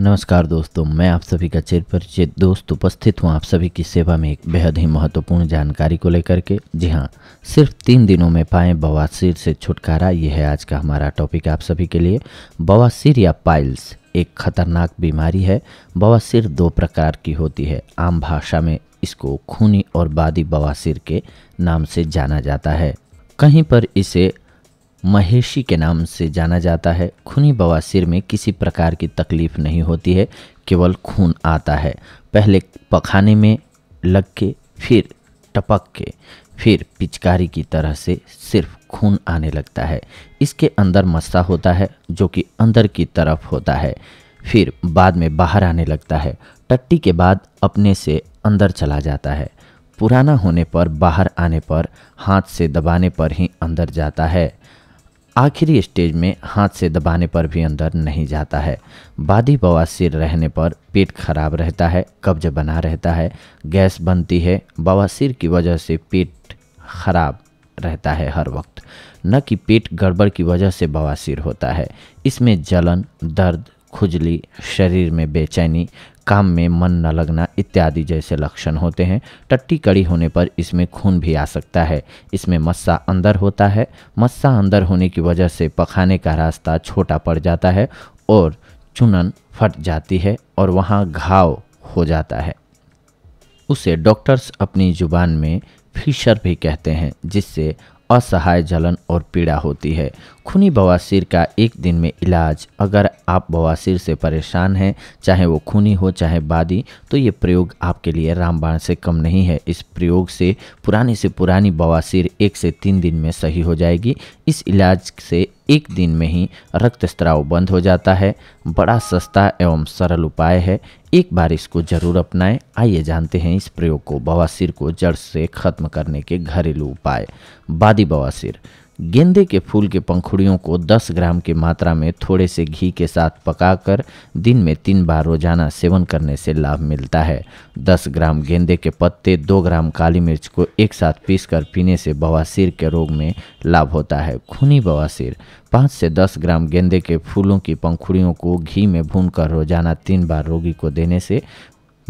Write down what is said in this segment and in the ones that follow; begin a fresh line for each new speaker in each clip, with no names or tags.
नमस्कार दोस्तों मैं आप सभी का चिरपरिचित दोस्त उपस्थित हूँ आप सभी की सेवा में एक बेहद ही महत्वपूर्ण जानकारी को लेकर के जी हाँ सिर्फ तीन दिनों में पाएँ बवासीर से छुटकारा यह है आज का हमारा टॉपिक आप सभी के लिए बवासीर या पाइल्स एक खतरनाक बीमारी है बवासीर दो प्रकार की होती है आम भाषा में इसको खूनी और बादी बवासीर के नाम से जाना जाता है कहीं पर इसे महेशी के नाम से जाना जाता है खूनी बवासीर में किसी प्रकार की तकलीफ नहीं होती है केवल खून आता है पहले पखाने में लग के फिर टपक के फिर पिचकारी की तरह से सिर्फ खून आने लगता है इसके अंदर मस्ता होता है जो कि अंदर की तरफ होता है फिर बाद में बाहर आने लगता है टट्टी के बाद अपने से अंदर चला जाता है पुराना होने पर बाहर आने पर हाथ से दबाने पर ही अंदर जाता है आखिरी स्टेज में हाथ से दबाने पर भी अंदर नहीं जाता है बादी बवासीर रहने पर पेट खराब रहता है कब्ज बना रहता है गैस बनती है बवासीर की वजह से पेट खराब रहता है हर वक्त न कि पेट गड़बड़ की वजह से बवासीर होता है इसमें जलन दर्द खुजली शरीर में बेचैनी काम में मन न लगना इत्यादि जैसे लक्षण होते हैं टट्टी कड़ी होने पर इसमें खून भी आ सकता है इसमें मस्सा अंदर होता है मस्सा अंदर होने की वजह से पखाने का रास्ता छोटा पड़ जाता है और चुनन फट जाती है और वहाँ घाव हो जाता है उसे डॉक्टर्स अपनी जुबान में फिशर भी कहते हैं जिससे असहाय जलन और पीड़ा होती है खूनी बवासीर का एक दिन में इलाज अगर आप बवासीर से परेशान हैं चाहे वो खूनी हो चाहे बादी तो ये प्रयोग आपके लिए रामबाण से कम नहीं है इस प्रयोग से पुरानी से पुरानी बवासीर एक से तीन दिन में सही हो जाएगी इस इलाज से एक दिन में ही रक्तस्राव बंद हो जाता है बड़ा सस्ता एवं सरल उपाय है एक बार इसको जरूर अपनाएं आइए जानते हैं इस प्रयोग को बवासीर को जड़ से खत्म करने के घरेलू उपाय बादी बवासीर गेंदे के फूल के पंखुड़ियों को 10 ग्राम की मात्रा में थोड़े से घी के साथ पकाकर दिन में तीन बार रोजाना सेवन करने से लाभ मिलता है 10 ग्राम गेंदे के पत्ते 2 ग्राम काली मिर्च को एक साथ पीसकर पीने से बवासीर के रोग में लाभ होता है खूनी बवासीर पाँच से दस ग्राम गेंदे के फूलों की पंखुड़ियों को घी में भूनकर रोजाना तीन बार रोगी को देने से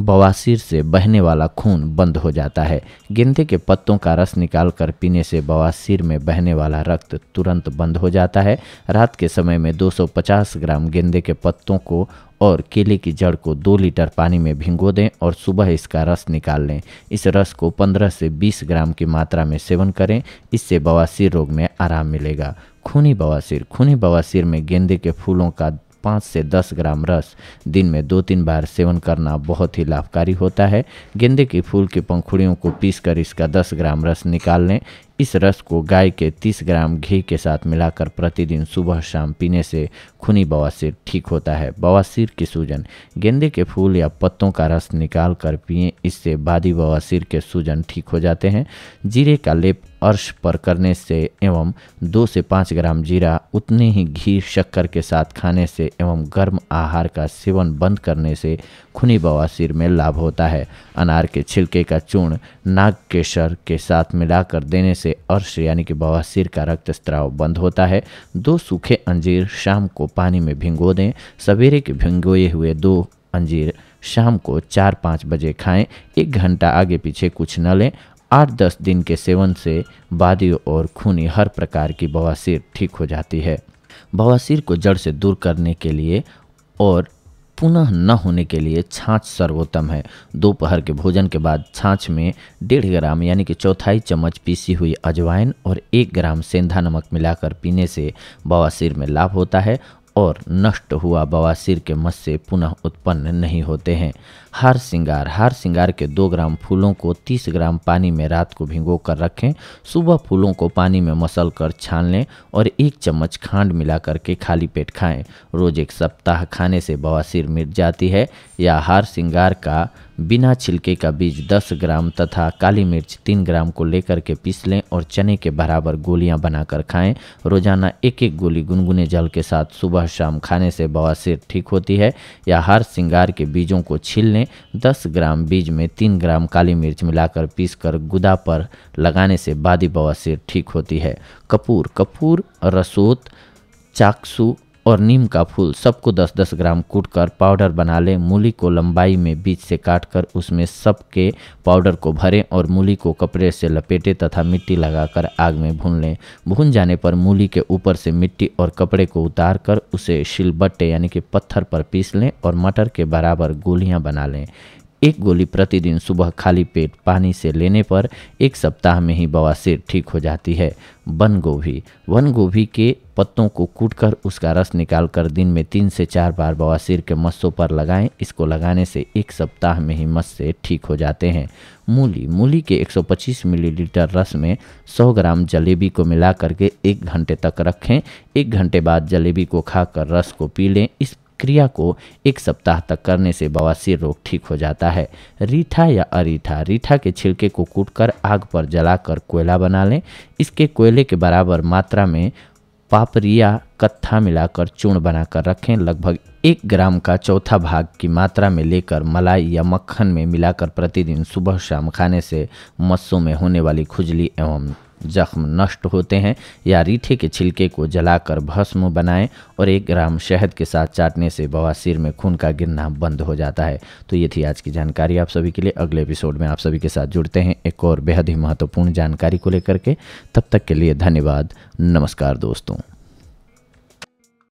बवासीर से बहने वाला खून बंद हो जाता है गेंदे के पत्तों का रस निकाल कर पीने से बवासीर में बहने वाला रक्त तुरंत बंद हो जाता है रात के समय में 250 ग्राम गेंदे के पत्तों को और केले की जड़ को दो लीटर पानी में भिंगो दें और सुबह इसका रस निकाल लें इस रस को 15 से 20 ग्राम की मात्रा में सेवन करें इससे बवासीर रोग में आराम मिलेगा खूनी बवासीर खूनी बवासीर में गेंदे के फूलों का पाँच से दस ग्राम रस दिन में दो तीन बार सेवन करना बहुत ही लाभकारी होता है गेंदे के फूल के पंखुड़ियों को पीसकर इसका दस ग्राम रस निकाल लें इस रस को गाय के 30 ग्राम घी के साथ मिलाकर प्रतिदिन सुबह शाम पीने से खूनी बवासीर ठीक होता है बवासीर की सूजन गेंदे के फूल या पत्तों का रस निकाल कर पिए इससे बादी बवासीर के सूजन ठीक हो जाते हैं जीरे का लेप अर्श पर करने से एवं दो से पाँच ग्राम जीरा उतने ही घी शक्कर के साथ खाने से एवं गर्म आहार का सेवन बंद करने से खूनी बवासीर में लाभ होता है अनार के छिलके का चूर्ण नाग केसर के साथ मिलाकर देने से से अर्श यानी कि बवासीर का रक्तस्राव बंद होता है दो सूखे अंजीर शाम को पानी में भिंगो दें सवेरे के भिंगोए हुए दो अंजीर शाम को चार पाँच बजे खाएं एक घंटा आगे पीछे कुछ न लें आठ दस दिन के सेवन से बादी और खूनी हर प्रकार की बवासीर ठीक हो जाती है बवासीर को जड़ से दूर करने के लिए और पुनः न होने के लिए छाछ सर्वोत्तम है दोपहर के भोजन के बाद छाछ में डेढ़ ग्राम यानी कि चौथाई चम्मच पीसी हुई अजवाइन और एक ग्राम सेंधा नमक मिलाकर पीने से बवासीर में लाभ होता है और नष्ट हुआ बवासीर के मस से पुनः उत्पन्न नहीं होते हैं हार सिंगार हार सिंगार के दो ग्राम फूलों को तीस ग्राम पानी में रात को भिंगो कर रखें सुबह फूलों को पानी में मसल कर छान लें और एक चम्मच खांड मिला करके खाली पेट खाएं रोज़ एक सप्ताह खाने से बवासीर मिट जाती है या हार सिंगार का बिना छिलके का बीज 10 ग्राम तथा काली मिर्च 3 ग्राम को लेकर के पीस लें और चने के बराबर गोलियां बनाकर खाएं रोजाना एक एक गोली गुनगुने जल के साथ सुबह शाम खाने से बवासीर ठीक होती है या हर सिंगार के बीजों को छील लें दस ग्राम बीज में तीन ग्राम काली मिर्च मिलाकर पीसकर गुदा पर लगाने से बादी बवासीर ठीक होती है कपूर कपूर रसोत चाकसू और नीम का फूल सबको 10-10 ग्राम कूटकर पाउडर बना लें मूली को लंबाई में बीच से काटकर उसमें सब के पाउडर को भरें और मूली को कपड़े से लपेटें तथा मिट्टी लगाकर आग में भून लें भून जाने पर मूली के ऊपर से मिट्टी और कपड़े को उतार कर उसे शिलबट्टे यानी कि पत्थर पर पीस लें और मटर के बराबर गोलियाँ बना लें एक गोली प्रतिदिन सुबह खाली पेट पानी से लेने पर एक सप्ताह में ही बवासीर ठीक हो जाती है वन गोभी वन गोभी के पत्तों को कूटकर उसका रस निकालकर दिन में तीन से चार बार बवासीर के मस्सों पर लगाएं इसको लगाने से एक सप्ताह में ही मस्से ठीक हो जाते हैं मूली मूली के 125 मिलीलीटर रस में 100 ग्राम जलेबी को मिला करके एक घंटे तक रखें एक घंटे बाद जलेबी को खाकर रस को पी लें इस क्रिया को एक सप्ताह तक करने से बवासीर रोग ठीक हो जाता है रीठा या अरीठा रीठा के छिलके को कूटकर आग पर जलाकर कोयला बना लें इसके कोयले के बराबर मात्रा में पापरिया कत्था मिलाकर चूर्ण बनाकर रखें लगभग एक ग्राम का चौथा भाग की मात्रा में लेकर मलाई या मक्खन में मिलाकर प्रतिदिन सुबह शाम खाने से मस्सों में होने वाली खुजली एवं जख्म नष्ट होते हैं या रीठे के छिलके को जलाकर भस्म बनाएं और एक ग्राम शहद के साथ चाटने से बवासीर में खून का गिरना बंद हो जाता है तो ये थी आज की जानकारी आप सभी के लिए अगले एपिसोड में आप सभी के साथ जुड़ते हैं एक और बेहद ही महत्वपूर्ण जानकारी को लेकर के तब तक के लिए धन्यवाद नमस्कार दोस्तों